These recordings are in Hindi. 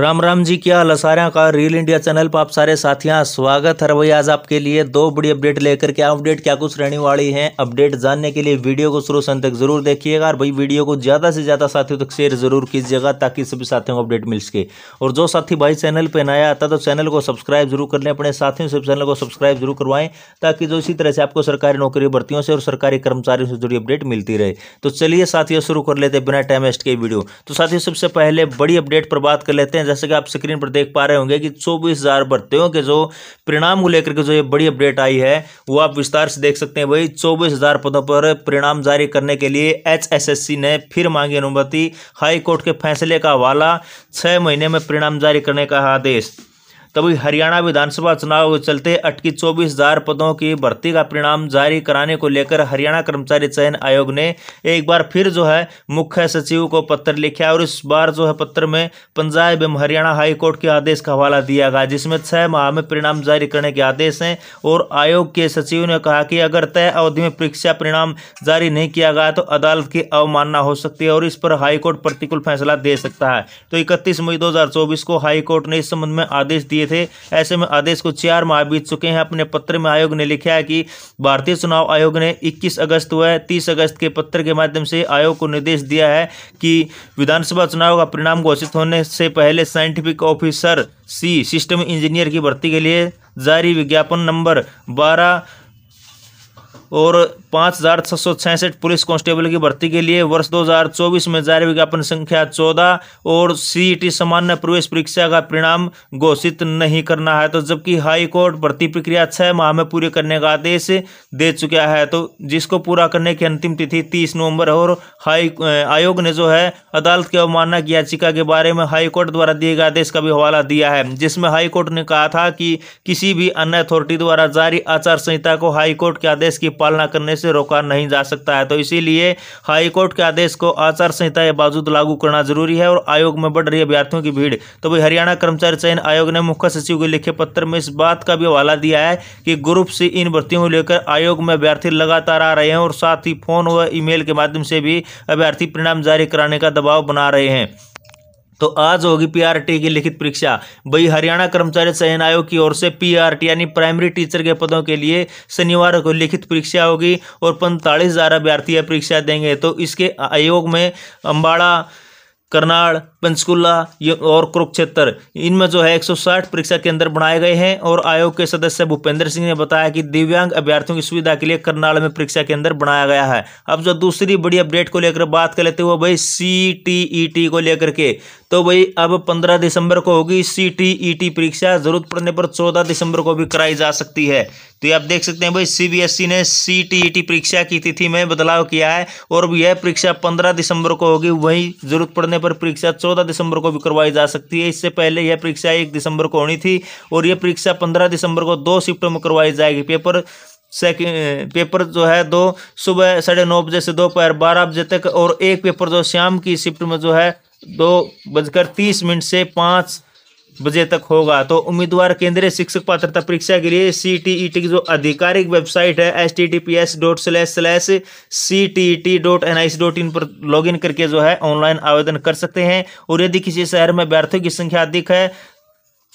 राम राम जी क्या हाल का रियल इंडिया चैनल पर आप सारे साथियां स्वागत है भाई आज आपके लिए दो बड़ी अपडेट लेकर के अपडेट क्या कुछ रहने वाली है अपडेट जानने के लिए वीडियो को शुरू से तक जरूर देखिएगा और भाई वीडियो को ज़्यादा से ज़्यादा साथियों तक शेयर जरूर कीजिएगा ताकि सभी साथियों को अपडेट मिल सके और जो साथी भाई चैनल पर नया आता तो चैनल को सब्सक्राइब जरूर कर लें अपने साथियों से चैनल को सब्सक्राइब जरूर करवाएं ताकि जो इसी तरह से आपको सरकारी नौकरी भर्तियों से और सरकारी कर्मचारियों से जुड़ी अपडेट मिलती रहे तो चलिए साथियों शुरू कर लेते बिना टाइम वेस्ट के वीडियो तो साथियों सबसे पहले बड़ी अपडेट पर बात कर लेते हैं हैं जैसे कि आप स्क्रीन पर देख पा रहे होंगे कि चौबीस हज़ार भर्तियों के जो परिणाम को लेकर के जो ये बड़ी अपडेट आई है वो आप विस्तार से देख सकते हैं भाई चौबीस हज़ार पदों पर परिणाम जारी करने के लिए एच ने फिर मांगी अनुमति हाईकोर्ट के फैसले का हवाला छह महीने में परिणाम जारी करने का आदेश तभी हरियाणा विधानसभा चुनाव के चलते अटकी चौबीस हजार पदों की भर्ती का परिणाम जारी कराने को लेकर हरियाणा कर्मचारी चयन आयोग ने एक बार फिर जो है मुख्य सचिव को पत्र लिखा और इस बार जो है पत्र में पंजाब एवं हरियाणा हाईकोर्ट के आदेश का हवाला दिया गया जिसमें छह माह में परिणाम जारी करने के आदेश हैं और आयोग के सचिव ने कहा कि अगर तय अवधि में परीक्षा परिणाम जारी नहीं किया गया तो अदालत की अवमानना हो सकती है और इस पर हाईकोर्ट प्रतिकूल फैसला दे सकता है तो इकतीस मई दो को हाईकोर्ट ने इस संबंध में आदेश दिए किए थे ऐसे में आदेश को चार माह बीत चुके हैं अपने पत्र में आयोग ने लिखा है कि भारतीय चुनाव आयोग ने 21 अगस्त व 30 अगस्त के पत्र के माध्यम से आयोग को निर्देश दिया है कि विधानसभा चुनाव का परिणाम घोषित होने से पहले scientific officer C system engineer की भर्ती के लिए जारी विज्ञापन नंबर बारह और पाँच हजार छह सौ छियासठ पुलिस कांस्टेबल की भर्ती के लिए वर्ष 2024 में जारी विज्ञापन संख्या 14 और सीईटी सामान्य प्रवेश परीक्षा का परिणाम घोषित नहीं करना है तो जबकि हाई कोर्ट भर्ती प्रक्रिया छः माह में पूरे करने का आदेश दे चुका है तो जिसको पूरा करने की अंतिम तिथि तीस नवम्बर और हाई आयोग ने जो है अदालत की अवमानना की याचिका के बारे में हाईकोर्ट द्वारा दिए गए आदेश का भी हवाला दिया है जिसमें हाईकोर्ट ने कहा था कि किसी भी अन्य अथॉरिटी द्वारा जारी आचार संहिता को हाईकोर्ट के आदेश की पालना करने से रोका नहीं जा सकता है तो इसीलिए हाईकोर्ट के आदेश को आचार संहिता के बावजूद लागू करना जरूरी है और आयोग में बढ़ रही अभ्यर्थियों की भीड़ तो भाई हरियाणा कर्मचारी चयन आयोग ने मुख्य सचिव को लिखे पत्र में इस बात का भी हवाला दिया है कि ग्रुप सी इन भर्तियों को लेकर आयोग में अभ्यर्थी लगातार आ रहे हैं और साथ ही फोन व ईमेल के माध्यम से भी अभ्यर्थी परिणाम जारी कराने का दबाव बना रहे हैं तो आज होगी पीआरटी की लिखित परीक्षा वही हरियाणा कर्मचारी चयन आयोग की ओर से पीआरटी यानी प्राइमरी टीचर के पदों के लिए शनिवार को लिखित परीक्षा होगी और पैंतालीस हज़ार अभ्यर्थी परीक्षा देंगे तो इसके आयोग में अम्बाड़ा करनाल पंचकुला और कुरुक्षेत्र इनमें जो है 160 परीक्षा केंद्र बनाए गए हैं और आयोग के सदस्य भूपेंद्र सिंह ने बताया कि दिव्यांग अभ्यर्थियों की सुविधा के लिए करनाल में परीक्षा केंद्र बनाया गया है अब जो दूसरी बड़ी अपडेट को लेकर बात कर लेते वो भाई सी टी ई टी को लेकर के तो भाई अब पंद्रह दिसंबर को होगी सी टी ई टी परीक्षा जरूरत पड़ने पर चौदह दिसंबर को भी कराई जा सकती है तो ये आप देख सकते हैं भाई सीबीएसई e ने सी टी ई टी परीक्षा की तिथि में बदलाव किया है और यह परीक्षा पंद्रह दिसंबर को होगी वहीं जरूरत पड़ने पर परीक्षा चौदह दिसंबर को भी करवाई जा सकती है इससे पहले यह परीक्षा एक दिसंबर को होनी थी और यह परीक्षा पंद्रह दिसंबर को दो शिफ्ट में करवाई जाएगी पेपर सेकेंड पेपर जो है दो सुबह साढ़े नौ बजे से दोपहर बारह बजे तक और एक पेपर जो शाम की शिफ्ट में जो है दो बजकर तीस मिनट से पाँच बजे तक होगा तो उम्मीदवार केंद्रीय शिक्षक पात्रता परीक्षा के लिए सी टी ई टी की जो आधिकारिक वेबसाइट है S T T P S dot slash slash C T E T dot N I C dot in पर इन करके जो है ऑनलाइन आवेदन कर सकते हैं और यदि किसी शहर में अभ्यर्थियों की संख्या अधिक है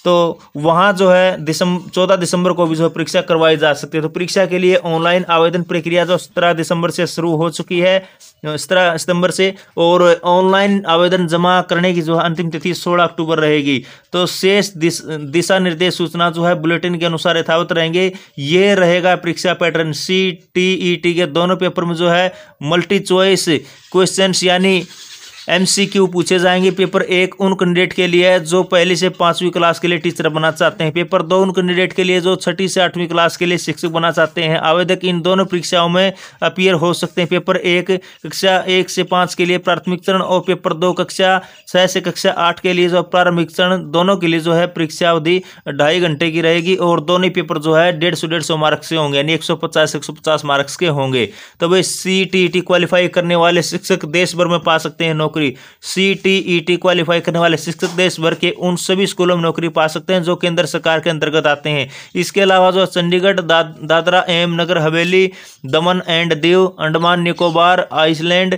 तो वहाँ जो है दिसंबर चौदह दिसंबर को भी जो है परीक्षा करवाई जा सकती है तो परीक्षा के लिए ऑनलाइन आवेदन प्रक्रिया जो सत्रह दिसंबर से शुरू हो चुकी है सत्रह सितंबर से और ऑनलाइन आवेदन जमा करने की जो है अंतिम तिथि सोलह अक्टूबर रहेगी तो शेष दिस, दिशा निर्देश सूचना जो है बुलेटिन के अनुसार यथावत रहेंगे ये रहेगा परीक्षा pattern C T E T के दोनों पेपर में जो है मल्टी चॉइस क्वेश्चन यानी एमसीक्यू पूछे जाएंगे पेपर एक उन कैंडिडेट के लिए जो पहली से पाँचवीं क्लास के लिए टीचर बनना चाहते हैं पेपर दो उन कैंडिडेट के लिए जो छठी से आठवीं क्लास के लिए शिक्षक बनना चाहते हैं आवेदक इन दोनों परीक्षाओं में अपियर हो सकते हैं पेपर एक कक्षा एक से पाँच के लिए प्राथमिक चरण और पेपर दो कक्षा छः से कक्षा आठ के लिए जो प्रारंभिक चरण दोनों के लिए जो है परीक्षा अवधि ढाई घंटे की रहेगी और दोनों पेपर जो है डेढ़ सौ डेढ़ सौ मार्क्स के होंगे यानी एक सौ पचास एक सौ पचास मार्क्स के होंगे तो वे सी टी क्वालिफाई करने वाले शिक्षक देश भर में पा सकते हैं नौकरी नौकरी सी टी टी क्वालिफाई करने वाले शिक्षक देश भर के उन सभी स्कूलों में नौकरी पा सकते हैं जो केंद्र सरकार के अंतर्गत आते हैं इसके अलावा जो चंडीगढ़ दा, Dadra M Nagar Haveli Daman and Diu Andaman Nicobar island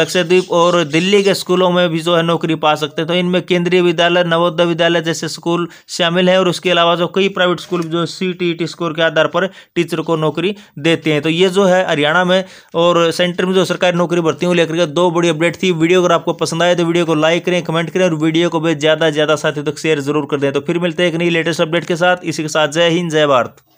Lakshadweep और दिल्ली के स्कूलों में भी जो है नौकरी पा सकते हैं तो इनमें केंद्रीय विद्यालय नवोदय विद्यालय जैसे स्कूल शामिल हैं और उसके अलावा जो कई प्राइवेट स्कूल जो सी टी टी स्कोर के आधार पर टीचर को नौकरी देते हैं तो ये जो है हरियाणा में और सेंटर में जो सरकारी नौकरी भर्ती हूँ लेकर के दो बड़ी अपडेट थी अगर आपको पसंद आए तो वीडियो को लाइक करें कमेंट करें और वीडियो को भी ज़्यादा से ज़्यादा साथियों तक शेयर जरूर कर दें तो फिर मिलते हैं एक नई लेटेस्ट अपडेट के साथ इसी के साथ जय हिंद जय भारत